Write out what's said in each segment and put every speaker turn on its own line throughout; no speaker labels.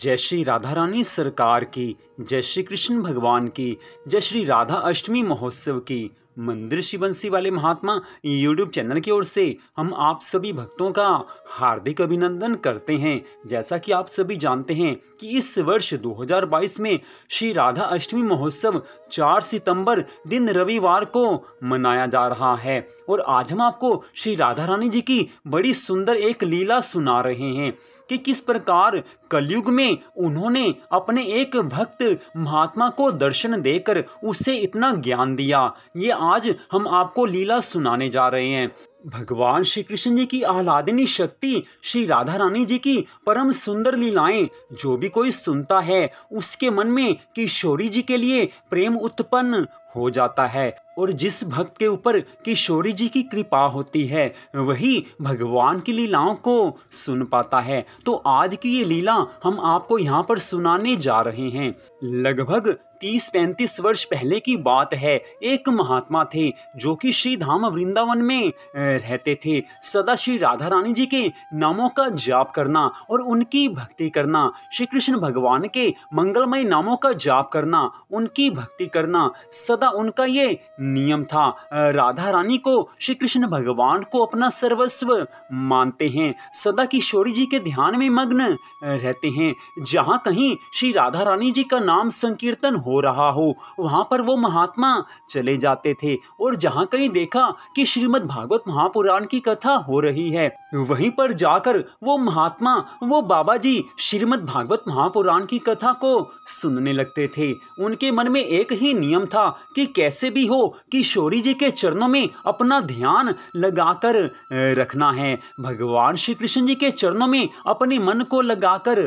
जय श्री राधा रानी सरकार की जय श्री कृष्ण भगवान की जय श्री राधा अष्टमी महोत्सव की मंदिर शिवंशी वाले महात्मा यूट्यूब चैनल की ओर से हम आप सभी भक्तों का हार्दिक अभिनंदन करते हैं जैसा कि आप सभी जानते हैं कि इस वर्ष 2022 में श्री राधा अष्टमी महोत्सव 4 सितंबर दिन रविवार को मनाया जा रहा है और आज हम आपको श्री राधा रानी जी की बड़ी सुंदर एक लीला सुना रहे हैं कि किस प्रकार कलयुग में उन्होंने अपने एक भक्त महात्मा को दर्शन देकर उसे इतना ज्ञान दिया ये आज हम आपको लीला सुनाने जा रहे हैं भगवान श्री कृष्ण जी की आह्लादिनी शक्ति श्री राधा रानी जी की परम सुंदर लीलाएं जो भी कोई सुनता है उसके मन में किशोरी जी के लिए प्रेम उत्पन्न हो जाता है और जिस भक्त के ऊपर किशोरी जी की कृपा होती है वही भगवान की लीलाओं को सुन पाता है तो आज की ये लीला हम आपको यहाँ पर सुनाने जा रहे हैं लगभग तीस पैंतीस वर्ष पहले की बात है एक महात्मा थे जो कि श्री धाम वृंदावन में रहते थे सदा श्री राधा रानी जी के नामों का जाप करना और उनकी भक्ति करना श्री कृष्ण भगवान के मंगलमय नामों का जाप करना उनकी भक्ति करना सदा उनका ये नियम था राधा रानी को श्री कृष्ण भगवान को अपना सर्वस्व मानते हैं सदा किशोरी जी के ध्यान में मग्न रहते हैं जहाँ कहीं श्री राधा रानी जी का नाम संकीर्तन हो रहा हो वहाँ पर वो महात्मा चले जाते थे और जहाँ कहीं देखा कि श्रीमद भागवत महापुराण की कथा हो रही है वहीं पर जाकर वो महात्मा वो बाबा जी श्रीमद भागवत महापुराण की कथा को सुनने लगते थे उनके मन में एक ही नियम था कि कैसे भी हो किशोरी जी के चरणों में अपना ध्यान लगाकर रखना है भगवान श्री कृष्ण जी के चरणों में अपने मन को लगाकर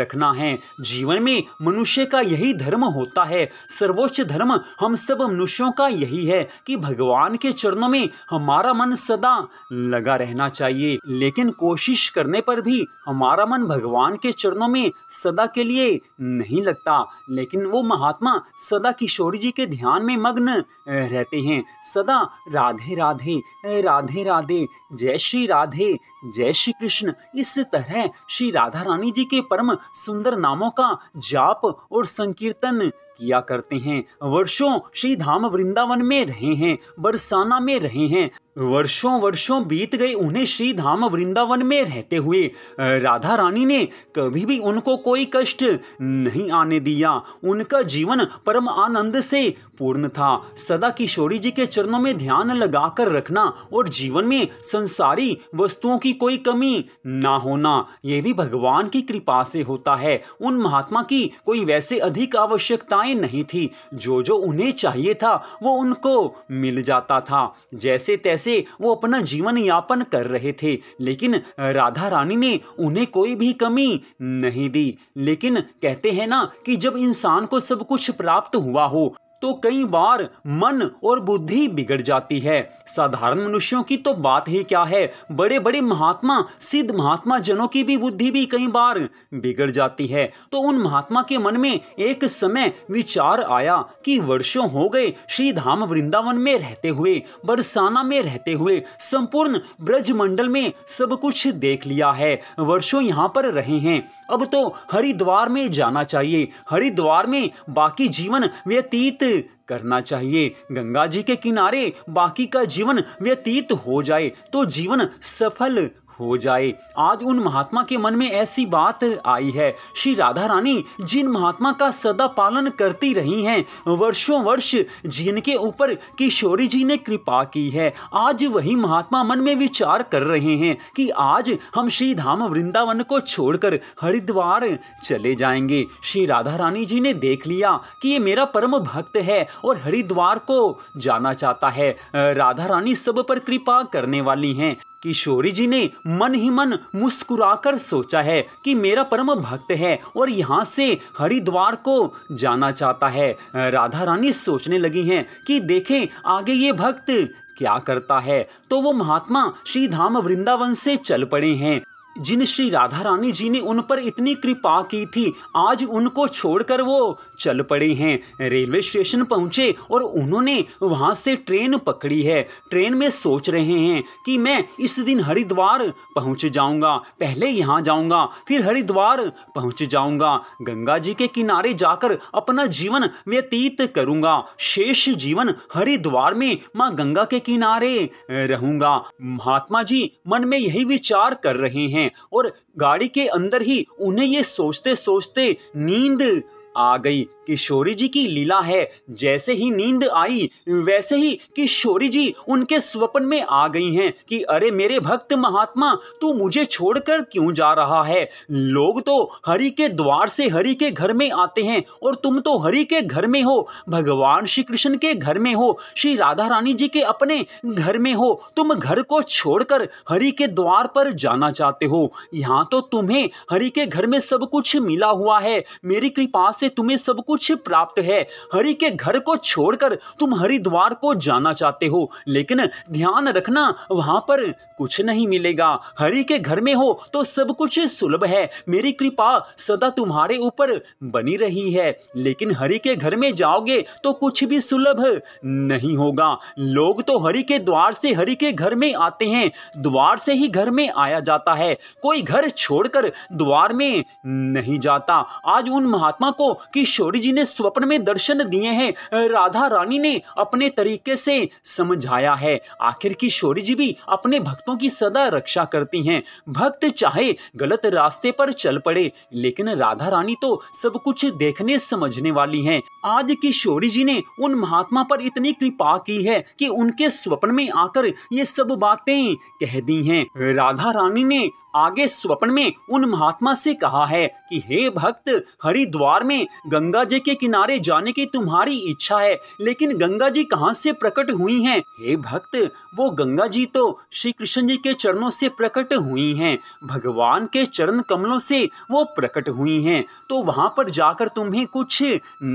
रखना है जीवन में मनुष्य का यही धर्म होता है सर्वोच्च धर्म हम सब मनुष्यों का यही है कि भगवान के चरणों में हमारा मन सदा लगा रहना चाहिए लेकिन कोशिश करने पर भी हमारा मन भगवान के चरणों में सदा के लिए नहीं लगता लेकिन वो महात्मा सदा किशोरी जी के ध्यान ध्यान में मग्न रहते हैं सदा राधे राधे राधे राधे जय श्री राधे जय श्री कृष्ण इस तरह श्री राधा रानी जी के परम सुंदर नामों का जाप और संकीर्तन किया करते हैं वर्षों श्री धाम वृंदावन में रहे हैं बरसाना में रहे हैं वर्षों वर्षों बीत गए उन्हें श्री धाम वृंदावन में रहते हुए राधा रानी ने कभी भी उनको कोई कष्ट नहीं आने दिया उनका जीवन परम आनंद से पूर्ण था सदा किशोरी जी के चरणों में ध्यान लगाकर रखना और जीवन में संसारी वस्तुओं की कोई कमी ना होना यह भी भगवान की कृपा से होता है उन महात्मा की कोई वैसे अधिक आवश्यकताएं नहीं थी जो जो उन्हें चाहिए था वो उनको मिल जाता था जैसे तैसे वो अपना जीवन यापन कर रहे थे लेकिन राधा रानी ने उन्हें कोई भी कमी नहीं दी लेकिन कहते हैं ना कि जब इंसान को सब कुछ प्राप्त हुआ हो तो कई बार मन और बुद्धि बिगड़ जाती है साधारण मनुष्यों की तो बात ही क्या है बड़े बड़े महात्मा सिद्ध महात्मा जनों की भी बुद्धि भी कई बार बिगड़ जाती है तो उन महात्मा के मन में एक समय विचार आया कि वर्षों हो गए श्री धाम वृंदावन में रहते हुए बरसाना में रहते हुए संपूर्ण ब्रज मंडल में सब कुछ देख लिया है वर्षों यहाँ पर रहे हैं अब तो हरिद्वार में जाना चाहिए हरिद्वार में बाकी जीवन व्यतीत करना चाहिए गंगा जी के किनारे बाकी का जीवन व्यतीत हो जाए तो जीवन सफल हो जाए आज उन महात्मा के मन में ऐसी बात आई है श्री राधा रानी जिन महात्मा का सदा पालन करती रही हैं वर्षों वर्ष जिनके ऊपर किशोरी जी ने कृपा की है आज वही महात्मा मन में विचार कर रहे हैं कि आज हम श्री धाम वृंदावन को छोड़कर हरिद्वार चले जाएंगे श्री राधा रानी जी ने देख लिया कि ये मेरा परम भक्त है और हरिद्वार को जाना चाहता है राधा रानी सब पर कृपा करने वाली हैं किशोरी जी ने मन ही मन मुस्कुराकर सोचा है कि मेरा परम भक्त है और यहाँ से हरिद्वार को जाना चाहता है राधा रानी सोचने लगी हैं कि देखें आगे ये भक्त क्या करता है तो वो महात्मा श्री धाम वृंदावन से चल पड़े हैं जिन श्री राधा रानी जी ने उन पर इतनी कृपा की थी आज उनको छोड़कर वो चल पड़े हैं रेलवे स्टेशन पहुंचे और उन्होंने वहां से ट्रेन पकड़ी है ट्रेन में सोच रहे हैं कि मैं इस दिन हरिद्वार पहुंच जाऊंगा पहले यहाँ जाऊंगा फिर हरिद्वार पहुंच जाऊंगा गंगा जी के किनारे जाकर अपना जीवन व्यतीत करूंगा शेष जीवन हरिद्वार में माँ गंगा के किनारे रहूंगा महात्मा जी मन में यही विचार कर रहे हैं हैं और गाड़ी के अंदर ही उन्हें ये सोचते सोचते नींद आ गई किशोरी जी की लीला है जैसे ही नींद आई वैसे ही किशोरी जी उनके स्वप्न में आ गई हैं कि अरे मेरे भक्त महात्मा तू मुझे छोड़कर क्यों जा रहा है लोग तो हरि के द्वार से हरि के घर में आते हैं और तुम तो हरि के घर में हो भगवान श्री कृष्ण के घर में हो श्री राधा रानी जी के अपने घर में हो तुम घर को छोड़कर हरि के द्वार पर जाना चाहते हो यहाँ तो तुम्हें हरि के घर में सब कुछ मिला हुआ है मेरी कृपा से तुम्हें सब कुछ कुछ प्राप्त है हरि के घर को छोड़कर तुम हरिद्वार को जाना चाहते हो लेकिन ध्यान रखना वहां पर कुछ नहीं मिलेगा हरि के घर में हो तो सब कुछ सुलभ है मेरी कृपा सदा तुम्हारे ऊपर बनी रही है लेकिन हरि के घर में जाओगे तो कुछ भी सुलभ नहीं होगा लोग तो हरि के द्वार से हरि के घर में आते हैं द्वार से ही घर में आया जाता है कोई घर छोड़कर द्वार में नहीं जाता आज उन महात्मा को किशोरी जी ने स्वप्न में दर्शन दिए हैं राधा रानी ने अपने तरीके से समझाया है आखिर किशोरी जी भी अपने भक्तों की सदा रक्षा करती हैं भक्त चाहे गलत रास्ते पर चल पड़े लेकिन राधा रानी तो सब कुछ देखने समझने वाली हैं आज किशोरी जी ने उन महात्मा पर इतनी कृपा की है कि उनके स्वप्न में आकर ये सब बातें कह दी हैं राधा रानी ने आगे स्वप्न में उन महात्मा से कहा है कि हे भक्त हरिद्वार में गंगा जी गंगा के किनारे जाने की तुम्हारी इच्छा है लेकिन गंगा जी कहाँ से प्रकट हुई हैं? हे भक्त वो गंगा जी तो श्री कृष्ण जी के चरणों से प्रकट हुई हैं भगवान के चरण कमलों से वो प्रकट हुई हैं तो वहाँ पर जाकर तुम्हें कुछ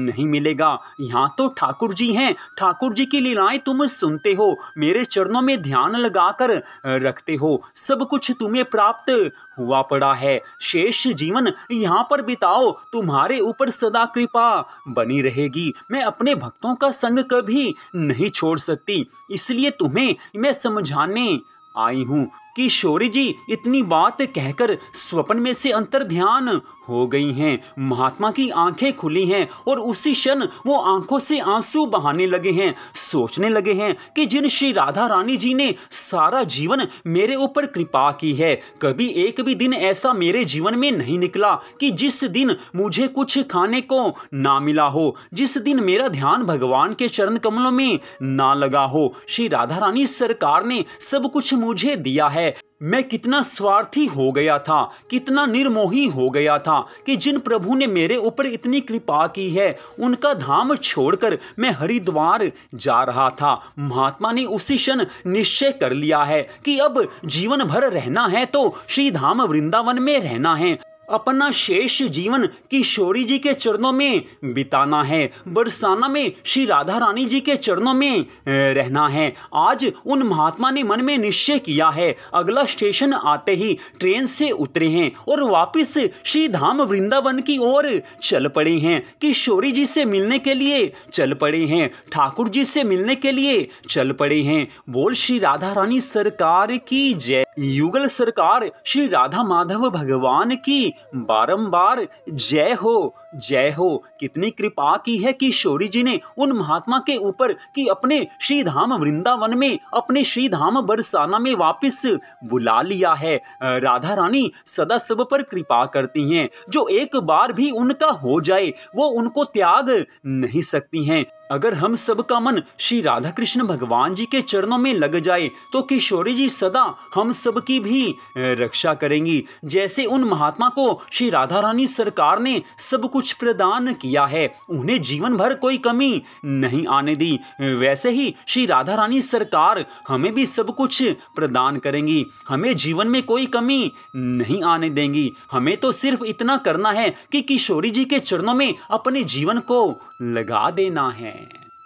नहीं मिलेगा यहाँ तो ठाकुर जी हैं ठाकुर जी की लीलाएं तुम सुनते हो मेरे चरणों में ध्यान लगा रखते हो सब कुछ तुम्हें प्राप्त हुआ पड़ा है शेष जीवन यहाँ पर बिताओ तुम्हारे ऊपर सदा कृपा बनी रहेगी मैं अपने भक्तों का संग कभी नहीं छोड़ सकती इसलिए तुम्हें मैं समझाने आई हूँ कि शौर्य जी इतनी बात कहकर स्वप्न में से अंतर ध्यान हो गई हैं महात्मा की आंखें खुली हैं और उसी क्षण वो आंखों से आंसू बहाने लगे हैं सोचने लगे हैं कि जिन श्री राधा रानी जी ने सारा जीवन मेरे ऊपर कृपा की है कभी एक भी दिन ऐसा मेरे जीवन में नहीं निकला कि जिस दिन मुझे कुछ खाने को ना मिला हो जिस दिन मेरा ध्यान भगवान के चरण कमलों में ना लगा हो श्री राधा रानी सरकार ने सब कुछ मुझे दिया है है मैं कितना स्वार्थी हो गया था कितना निर्मोही हो गया था कि जिन प्रभु ने मेरे ऊपर इतनी कृपा की है उनका धाम छोड़कर मैं हरिद्वार जा रहा था महात्मा ने उसी क्षण निश्चय कर लिया है कि अब जीवन भर रहना है तो श्री धाम वृंदावन में रहना है अपना शेष जीवन किशोरी जी के चरणों में बिताना है बरसाना में श्री राधा रानी जी के चरणों में रहना है आज उन महात्मा ने मन में निश्चय किया है अगला स्टेशन आते ही ट्रेन से उतरे हैं और वापस श्री धाम वृंदावन की ओर चल पड़े हैं किशोरी जी से मिलने के लिए चल पड़े हैं ठाकुर जी से मिलने के लिए चल पड़े हैं बोल श्री राधा रानी सरकार की जय युगल सरकार श्री राधा माधव भगवान की बारंबार जय हो जय हो कितनी कृपा की है कि शौरी जी ने उन महात्मा के ऊपर कि अपने श्री धाम वृंदावन में अपने श्री धाम बरसाना में वापस बुला लिया है राधा रानी सदा सब पर कृपा करती हैं जो एक बार भी उनका हो जाए वो उनको त्याग नहीं सकती हैं अगर हम सब का मन श्री राधा कृष्ण भगवान जी के चरणों में लग जाए तो किशोरी जी सदा हम सब की भी रक्षा करेंगी जैसे उन महात्मा को श्री राधा रानी सरकार ने सब कुछ कुछ प्रदान किया है उन्हें जीवन भर कोई कमी नहीं आने दी वैसे ही श्री राधा रानी सरकार हमें भी सब कुछ प्रदान करेंगी हमें जीवन में कोई कमी नहीं आने देंगी हमें तो सिर्फ इतना करना है कि किशोरी जी के चरणों में अपने जीवन को लगा देना है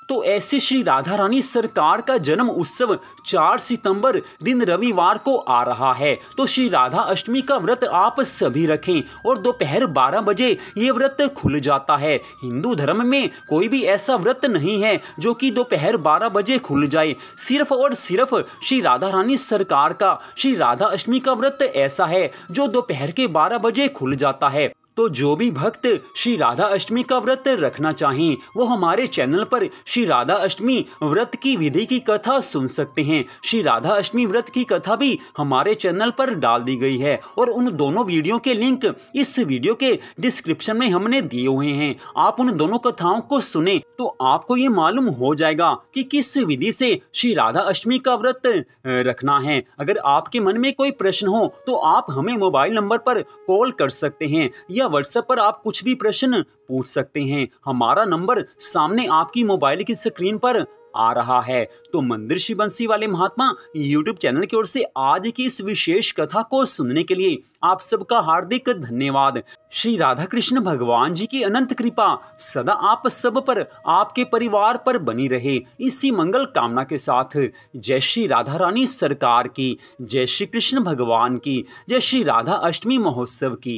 तो ऐसे श्री राधा रानी सरकार का जन्म उत्सव 4 सितंबर दिन रविवार को आ रहा है तो श्री राधा अष्टमी का व्रत आप सभी रखें और दोपहर 12 बजे ये व्रत खुल जाता है हिंदू धर्म में कोई भी ऐसा व्रत नहीं है जो कि दोपहर 12 बजे खुल जाए सिर्फ और सिर्फ श्री राधा रानी सरकार का श्री राधा अष्टमी का व्रत ऐसा है जो दोपहर के बारह बजे खुल जाता है तो जो भी भक्त श्री राधा अष्टमी का व्रत रखना चाहें वो हमारे चैनल पर श्री राधा अष्टमी व्रत की विधि की कथा सुन सकते हैं श्री राधा अष्टमी व्रत की कथा भी हमारे चैनल पर डाल दी गई है और उन दोनों वीडियो के लिंक इस वीडियो के डिस्क्रिप्शन में हमने दिए हुए हैं आप उन दोनों कथाओं को सुने तो आपको ये मालूम हो जाएगा कि किस विधि से श्री राधा अष्टमी का व्रत रखना है अगर आपके मन में कोई प्रश्न हो तो आप हमें मोबाइल नंबर पर कॉल कर सकते हैं या या व्हाट्सएप पर आप कुछ भी प्रश्न पूछ सकते हैं हमारा नंबर सामने आपकी मोबाइल की स्क्रीन पर आ रहा है तो मंदिर श्री बंसी वाले महात्मा यूट्यूब चैनल की ओर से आज की इस विशेष कथा को सुनने के लिए आप सबका हार्दिक धन्यवाद श्री राधा कृष्ण भगवान जी की अनंत कृपा सदा आप सब पर आपके परिवार पर बनी रहे इसी मंगल कामना के साथ जय श्री राधा रानी सरकार की जय श्री कृष्ण भगवान की जय श्री राधा अष्टमी महोत्सव की